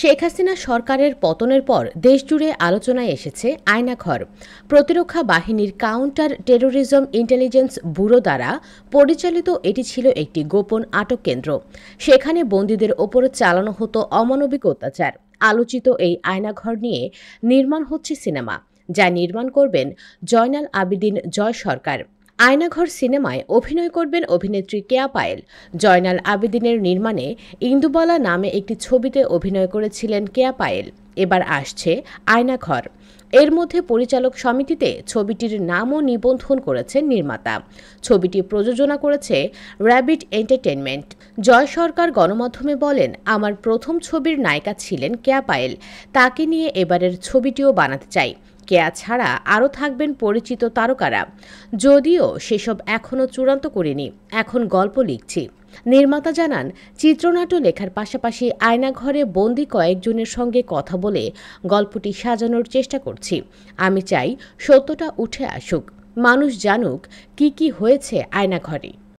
শেখ হাসিনা সরকারের পতনের পর দেশজুড়ে আলোচনায় এসেছে আয়নাঘর প্রতিরক্ষা বাহিনীর কাউন্টার টেরোরিজম ইন্টেলিজেন্স ব্যুরো দ্বারা পরিচালিত এটি ছিল একটি গোপন আটক কেন্দ্র সেখানে বন্দীদের ওপর চালানো হতো অমানবিক অত্যাচার আলোচিত এই আয়নাঘর নিয়ে নির্মাণ হচ্ছে সিনেমা যা নির্মাণ করবেন জয়নাল আবিদিন জয় সরকার আয়নাঘর সিনেমায় অভিনয় করবেন অভিনেত্রী কেয়া পায়েল জয়নাল আবেদিনের নির্মাণে ইন্দুবলা নামে একটি ছবিতে অভিনয় করেছিলেন কেয়া পায়েল এবার আসছে আয়নাঘর এর মধ্যে পরিচালক সমিতিতে ছবিটির নামও নিবন্ধন করেছেন নির্মাতা ছবিটি প্রযোজনা করেছে র্যাবিট এন্টারটেনমেন্ট জয় সরকার গণমাধ্যমে বলেন আমার প্রথম ছবির নায়িকা ছিলেন কেয়া পায়েল তাকে নিয়ে এবারের ছবিটিও বানাতে চাই কেয়া ছাড়া আরও থাকবেন পরিচিত তারকারা যদিও সেসব এখনও চূড়ান্ত করিনি এখন গল্প লিখছি নির্মাতা জানান চিত্রনাট্য লেখার পাশাপাশি আয়নাঘরে বন্দি কয়েকজনের সঙ্গে কথা বলে গল্পটি সাজানোর চেষ্টা করছি আমি চাই সত্যটা উঠে আসুক মানুষ জানুক কি কি হয়েছে আয়নাঘরে